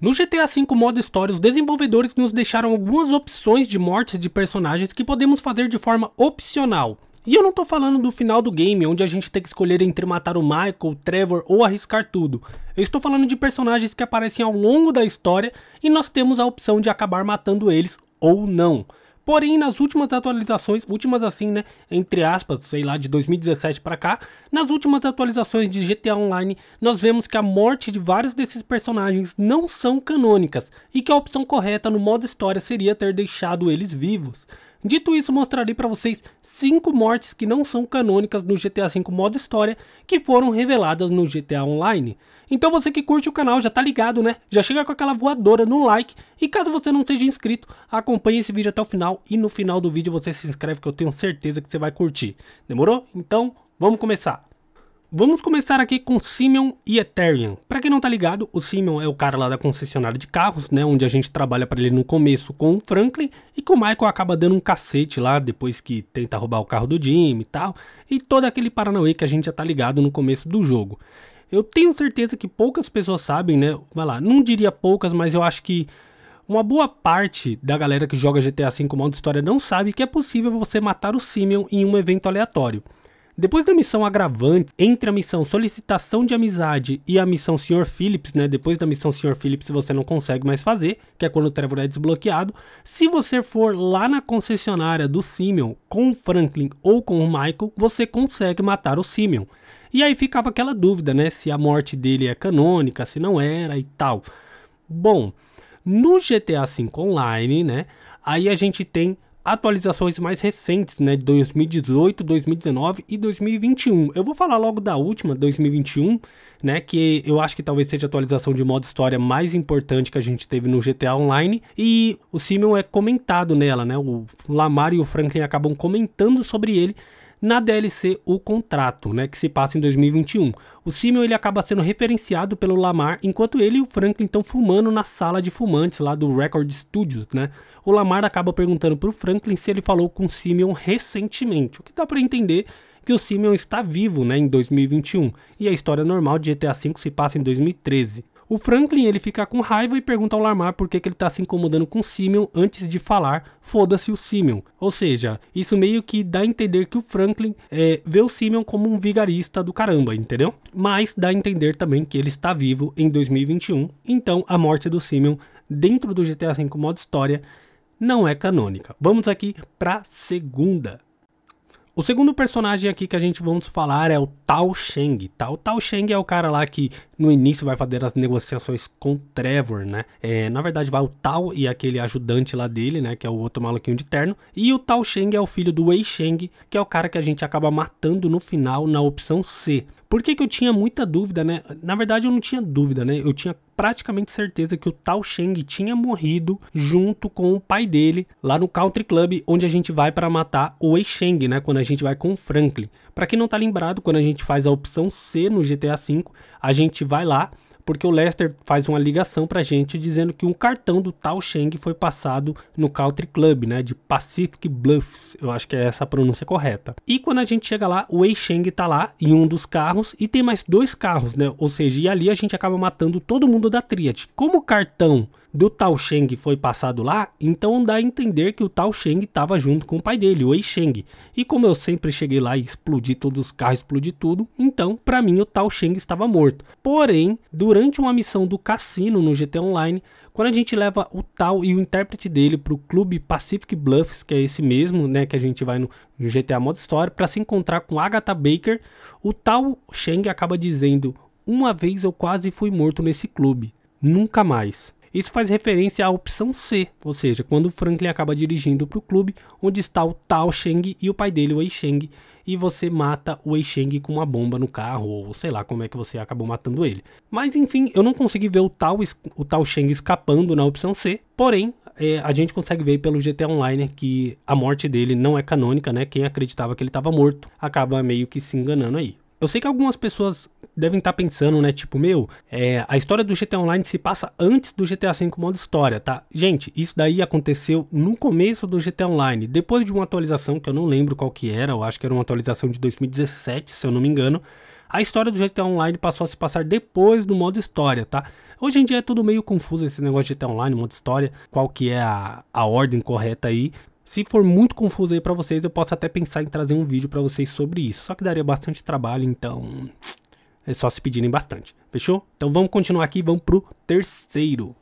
No GTA V modo história, os desenvolvedores nos deixaram algumas opções de mortes de personagens que podemos fazer de forma opcional. E eu não tô falando do final do game, onde a gente tem que escolher entre matar o Michael, o Trevor ou arriscar tudo. Eu estou falando de personagens que aparecem ao longo da história e nós temos a opção de acabar matando eles ou não. Porém, nas últimas atualizações, últimas assim, né, entre aspas, sei lá, de 2017 para cá, nas últimas atualizações de GTA Online, nós vemos que a morte de vários desses personagens não são canônicas e que a opção correta no modo história seria ter deixado eles vivos. Dito isso, mostrarei para vocês 5 mortes que não são canônicas no GTA V modo história, que foram reveladas no GTA Online. Então você que curte o canal já tá ligado, né? Já chega com aquela voadora no like, e caso você não seja inscrito, acompanhe esse vídeo até o final, e no final do vídeo você se inscreve que eu tenho certeza que você vai curtir. Demorou? Então, vamos começar. Vamos começar aqui com Simeon e Ethereum. Para quem não tá ligado, o Simeon é o cara lá da concessionária de carros, né, onde a gente trabalha para ele no começo com o Franklin e que o Michael acaba dando um cacete lá depois que tenta roubar o carro do Jim e tal, e todo aquele paranauê que a gente já tá ligado no começo do jogo. Eu tenho certeza que poucas pessoas sabem, né? Vai lá, não diria poucas, mas eu acho que uma boa parte da galera que joga GTA V modo história não sabe que é possível você matar o Simeon em um evento aleatório. Depois da missão agravante, entre a missão solicitação de amizade e a missão Sr. Phillips, né? Depois da missão Sr. Phillips você não consegue mais fazer, que é quando o Trevor é desbloqueado. Se você for lá na concessionária do Simeon com o Franklin ou com o Michael, você consegue matar o Simeon. E aí ficava aquela dúvida, né? Se a morte dele é canônica, se não era e tal. Bom, no GTA V Online, né? Aí a gente tem atualizações mais recentes, né, de 2018, 2019 e 2021. Eu vou falar logo da última, 2021, né, que eu acho que talvez seja a atualização de modo história mais importante que a gente teve no GTA Online e o Simeon é comentado nela, né? O Lamar e o Franklin acabam comentando sobre ele na DLC O Contrato, né, que se passa em 2021. O Simeon ele acaba sendo referenciado pelo Lamar, enquanto ele e o Franklin estão fumando na sala de fumantes lá do Record Studios, né? O Lamar acaba perguntando pro Franklin se ele falou com o Simeon recentemente, o que dá para entender que o Simeon está vivo, né, em 2021, e a história normal de GTA V se passa em 2013. O Franklin ele fica com raiva e pergunta ao Larmar por que, que ele está se incomodando com o Simeon antes de falar foda-se o Simeon. Ou seja, isso meio que dá a entender que o Franklin é, vê o Simeon como um vigarista do caramba, entendeu? Mas dá a entender também que ele está vivo em 2021, então a morte do Simeon dentro do GTA V modo história não é canônica. Vamos aqui para segunda. O segundo personagem aqui que a gente vamos falar é o Tao Sheng. Tá? O Tao Sheng é o cara lá que no início vai fazer as negociações com Trevor, né? É, na verdade vai o Tao e aquele ajudante lá dele, né? Que é o outro maluquinho de terno. E o Tao Sheng é o filho do Wei Sheng, que é o cara que a gente acaba matando no final na opção C. Por que, que eu tinha muita dúvida, né? Na verdade eu não tinha dúvida, né? Eu tinha praticamente certeza que o Tao Sheng tinha morrido junto com o pai dele lá no Country Club, onde a gente vai para matar o Wei Sheng, né? Quando a gente vai com o Franklin. Para quem não tá lembrado, quando a gente faz a opção C no GTA V, a gente vai lá porque o Lester faz uma ligação pra gente dizendo que um cartão do Tao Cheng foi passado no Country Club, né, de Pacific Bluffs, eu acho que é essa a pronúncia correta. E quando a gente chega lá, o Wei Cheng tá lá em um dos carros e tem mais dois carros, né, ou seja, e ali a gente acaba matando todo mundo da Triad. Como o cartão do Tao Sheng foi passado lá, então dá a entender que o Tao Sheng estava junto com o pai dele, o Wei Sheng. E como eu sempre cheguei lá e explodi todos os carros, explodi tudo, então para mim o Tao Sheng estava morto. Porém, durante uma missão do cassino no GTA Online, quando a gente leva o Tao e o intérprete dele para o clube Pacific Bluffs, que é esse mesmo, né, que a gente vai no GTA Modo Story, para se encontrar com Agatha Baker, o Tao Sheng acaba dizendo: "Uma vez eu quase fui morto nesse clube, nunca mais". Isso faz referência à opção C, ou seja, quando o Franklin acaba dirigindo para o clube onde está o Tao Sheng e o pai dele, o Wei Sheng, e você mata o Wei Sheng com uma bomba no carro, ou sei lá como é que você acabou matando ele. Mas enfim, eu não consegui ver o Tao, o Tao Sheng escapando na opção C, porém é, a gente consegue ver pelo GTA Online que a morte dele não é canônica, né? Quem acreditava que ele estava morto acaba meio que se enganando aí. Eu sei que algumas pessoas devem estar tá pensando, né? Tipo, meu, é, a história do GTA Online se passa antes do GTA V modo história, tá? Gente, isso daí aconteceu no começo do GTA Online, depois de uma atualização que eu não lembro qual que era, eu acho que era uma atualização de 2017, se eu não me engano. A história do GTA Online passou a se passar depois do modo história, tá? Hoje em dia é tudo meio confuso esse negócio de GTA Online, modo história, qual que é a, a ordem correta aí. Se for muito confuso aí para vocês, eu posso até pensar em trazer um vídeo para vocês sobre isso. Só que daria bastante trabalho, então é só se pedirem bastante. Fechou? Então vamos continuar aqui, vamos pro terceiro.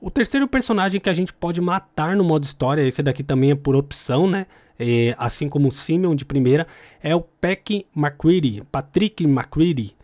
O terceiro personagem que a gente pode matar no modo história, esse daqui também é por opção, né? É, assim como o Simeon de primeira, é o Peck McCready, Patrick McCready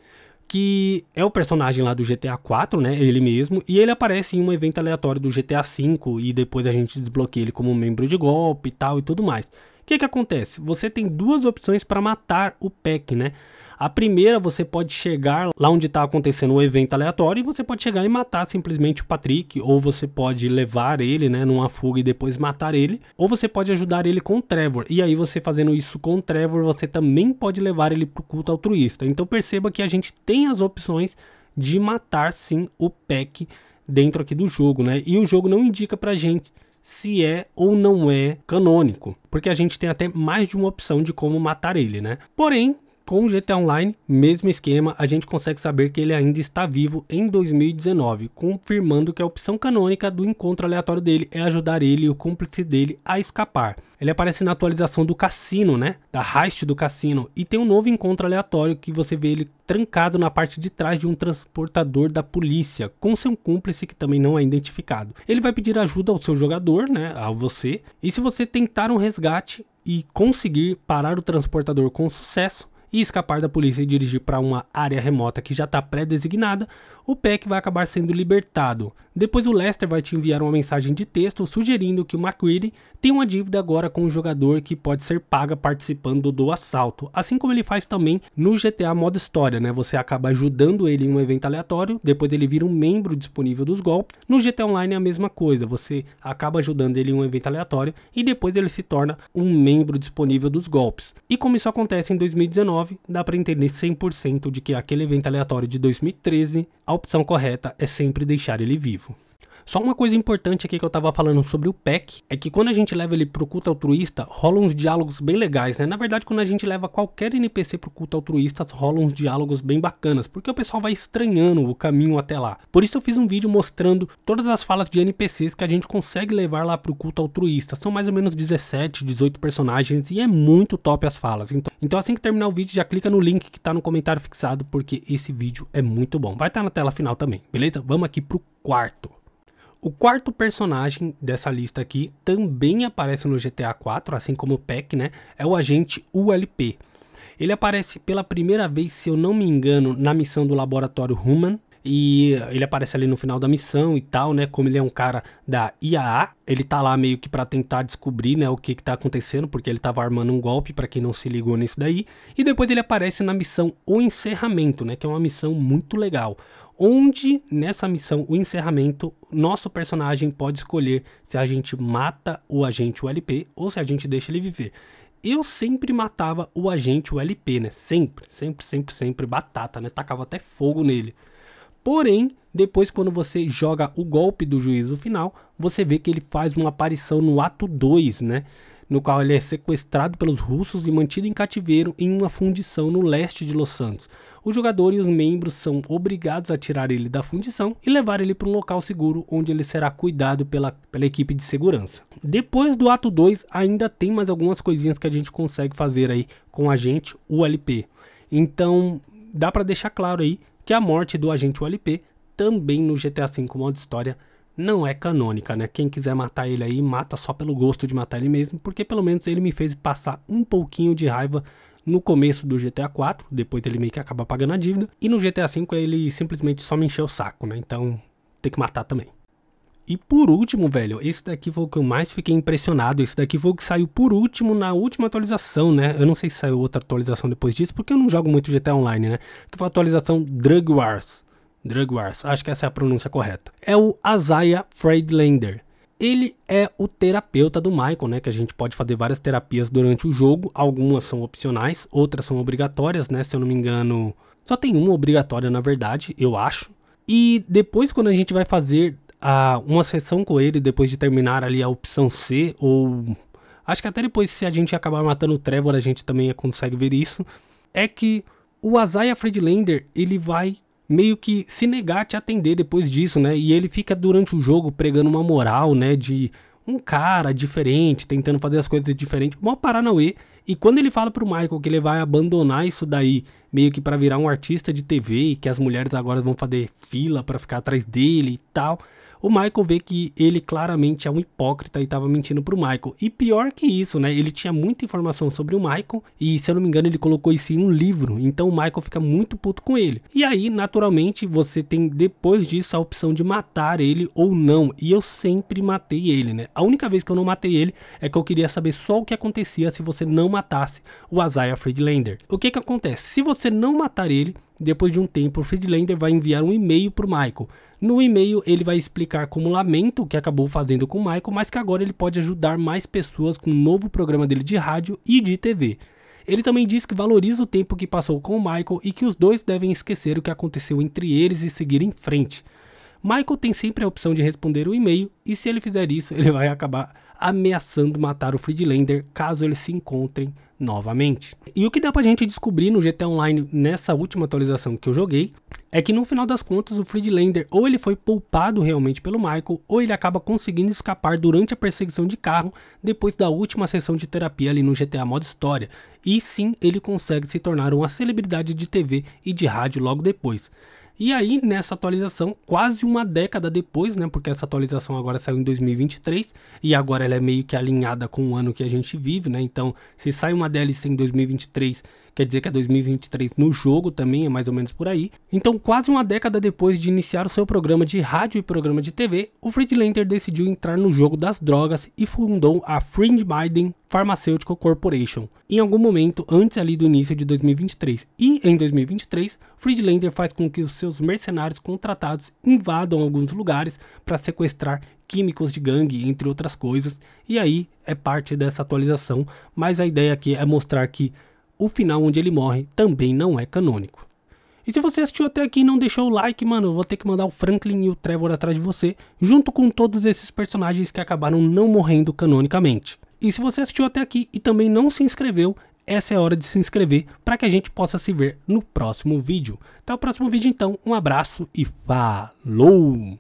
que é o personagem lá do GTA 4, né? Ele mesmo. E ele aparece em um evento aleatório do GTA 5 e depois a gente desbloqueia ele como membro de golpe e tal e tudo mais. O que que acontece? Você tem duas opções para matar o Peck, né? A primeira, você pode chegar lá onde está acontecendo o evento aleatório e você pode chegar e matar simplesmente o Patrick, ou você pode levar ele, né, numa fuga e depois matar ele, ou você pode ajudar ele com o Trevor. E aí você fazendo isso com o Trevor, você também pode levar ele para o culto altruísta. Então perceba que a gente tem as opções de matar sim o Peck dentro aqui do jogo, né? E o jogo não indica para gente se é ou não é canônico, porque a gente tem até mais de uma opção de como matar ele, né? Porém, com o GTA Online, mesmo esquema, a gente consegue saber que ele ainda está vivo em 2019, confirmando que a opção canônica do encontro aleatório dele é ajudar ele e o cúmplice dele a escapar. Ele aparece na atualização do cassino, né? Da heist do cassino. E tem um novo encontro aleatório que você vê ele trancado na parte de trás de um transportador da polícia, com seu cúmplice que também não é identificado. Ele vai pedir ajuda ao seu jogador, né? A você. E se você tentar um resgate, e conseguir parar o transportador com sucesso, e escapar da polícia e dirigir para uma área remota que já está pré-designada, o Peck vai acabar sendo libertado. Depois o Lester vai te enviar uma mensagem de texto sugerindo que o McCready tem uma dívida agora com o um jogador que pode ser paga participando do assalto, assim como ele faz também no GTA modo história, né? Você acaba ajudando ele em um evento aleatório, depois ele vira um membro disponível dos golpes. No GTA Online é a mesma coisa, você acaba ajudando ele em um evento aleatório e depois ele se torna um membro disponível dos golpes. E como isso acontece em 2019, 2019, dá para entender 100% de que aquele evento aleatório de 2013, a opção correta é sempre deixar ele vivo. Só uma coisa importante aqui que eu estava falando sobre o PEC é que quando a gente leva ele pro culto altruísta, rolam uns diálogos bem legais, né? Na verdade, quando a gente leva qualquer NPC pro culto altruísta, rolam uns diálogos bem bacanas, porque o pessoal vai estranhando o caminho até lá. Por isso eu fiz um vídeo mostrando todas as falas de NPCs que a gente consegue levar lá pro culto altruísta. São mais ou menos 17, 18 personagens e é muito top as falas. Então, então assim que terminar o vídeo, já clica no link que tá no comentário fixado, porque esse vídeo é muito bom. Vai estar tá na tela final também, beleza? Vamos aqui pro quarto. O quarto personagem dessa lista aqui também aparece no GTA 4, assim como o Peck, né? É o agente ULP. Ele aparece pela primeira vez, se eu não me engano, na missão do laboratório Human. E ele aparece ali no final da missão e tal, né? Como ele é um cara da IAA, ele tá lá meio que para tentar descobrir, né, o que que tá acontecendo, porque ele tava armando um golpe para quem não se ligou nisso daí. E depois ele aparece na missão O Encerramento, né, que é uma missão muito legal, onde nessa missão, o encerramento, nosso personagem pode escolher se a gente mata o agente ULP ou se a gente deixa ele viver. Eu sempre matava o agente ULP, né? Sempre, sempre, sempre, sempre batata, né? Tacava até fogo nele. Porém, depois quando você joga o golpe do juízo final, você vê que ele faz uma aparição no ato 2, né? no qual ele é sequestrado pelos russos e mantido em cativeiro em uma fundição no leste de Los Santos. O jogador e os membros são obrigados a tirar ele da fundição e levar ele para um local seguro onde ele será cuidado pela, pela equipe de segurança. Depois do ato 2, ainda tem mais algumas coisinhas que a gente consegue fazer aí com o agente ULP. Então, dá para deixar claro aí que a morte do agente ULP também no GTA V modo história não é canônica, né? Quem quiser matar ele aí, mata só pelo gosto de matar ele mesmo, porque pelo menos ele me fez passar um pouquinho de raiva no começo do GTA 4, depois ele meio que acaba pagando a dívida, e no GTA 5 ele simplesmente só me encheu o saco, né? Então, tem que matar também. E por último, velho, esse daqui foi o que eu mais fiquei impressionado. Esse daqui foi o que saiu por último na última atualização, né? Eu não sei se saiu outra atualização depois disso, porque eu não jogo muito GTA Online, né? Que foi a atualização Drug Wars. Drugwars, acho que essa é a pronúncia correta. É o Isaiah Friedlander. Ele é o terapeuta do Michael, né? Que a gente pode fazer várias terapias durante o jogo. Algumas são opcionais, outras são obrigatórias, né? Se eu não me engano, só tem uma obrigatória na verdade, eu acho. E depois, quando a gente vai fazer a, uma sessão com ele, depois de terminar ali a opção C, ou acho que até depois, se a gente acabar matando o Trevor, a gente também consegue ver isso. É que o Isaiah Friedlander ele vai meio que se negar a te atender depois disso, né? E ele fica durante o jogo pregando uma moral, né? De um cara diferente, tentando fazer as coisas diferentes, uma Paranauê. E quando ele fala pro Michael que ele vai abandonar isso daí, meio que para virar um artista de TV e que as mulheres agora vão fazer fila para ficar atrás dele e tal, o Michael vê que ele claramente é um hipócrita e estava mentindo pro Michael. E pior que isso, né? Ele tinha muita informação sobre o Michael e, se eu não me engano, ele colocou isso em um livro. Então o Michael fica muito puto com ele. E aí, naturalmente, você tem depois disso a opção de matar ele ou não. E eu sempre matei ele, né? A única vez que eu não matei ele é que eu queria saber só o que acontecia se você não matasse o Isaiah Friedlander. O que que acontece? Se você não matar ele, depois de um tempo, o Friedlander vai enviar um e-mail para o Michael. No e-mail, ele vai explicar como lamento o que acabou fazendo com o Michael, mas que agora ele pode ajudar mais pessoas com o um novo programa dele de rádio e de TV. Ele também diz que valoriza o tempo que passou com o Michael e que os dois devem esquecer o que aconteceu entre eles e seguir em frente. Michael tem sempre a opção de responder o e-mail, e se ele fizer isso, ele vai acabar ameaçando matar o Friedlander caso eles se encontrem novamente. E o que dá pra gente descobrir no GTA Online nessa última atualização que eu joguei é que no final das contas o Friedlander ou ele foi poupado realmente pelo Michael ou ele acaba conseguindo escapar durante a perseguição de carro depois da última sessão de terapia ali no GTA Modo História. E sim, ele consegue se tornar uma celebridade de TV e de rádio logo depois. E aí, nessa atualização, quase uma década depois, né? Porque essa atualização agora saiu em 2023 e agora ela é meio que alinhada com o ano que a gente vive, né? Então, se sai uma DLC em 2023 quer dizer que é 2023 no jogo também, é mais ou menos por aí. Então, quase uma década depois de iniciar o seu programa de rádio e programa de TV, o Friedlander decidiu entrar no jogo das drogas e fundou a Friend Biden Pharmaceutical Corporation, em algum momento antes ali do início de 2023. E em 2023, Friedlander faz com que os seus mercenários contratados invadam alguns lugares para sequestrar químicos de gangue, entre outras coisas. E aí é parte dessa atualização, mas a ideia aqui é mostrar que o final onde ele morre também não é canônico. E se você assistiu até aqui e não deixou o like, mano, eu vou ter que mandar o Franklin e o Trevor atrás de você, junto com todos esses personagens que acabaram não morrendo canonicamente. E se você assistiu até aqui e também não se inscreveu, essa é a hora de se inscrever para que a gente possa se ver no próximo vídeo. Até o próximo vídeo então, um abraço e falou!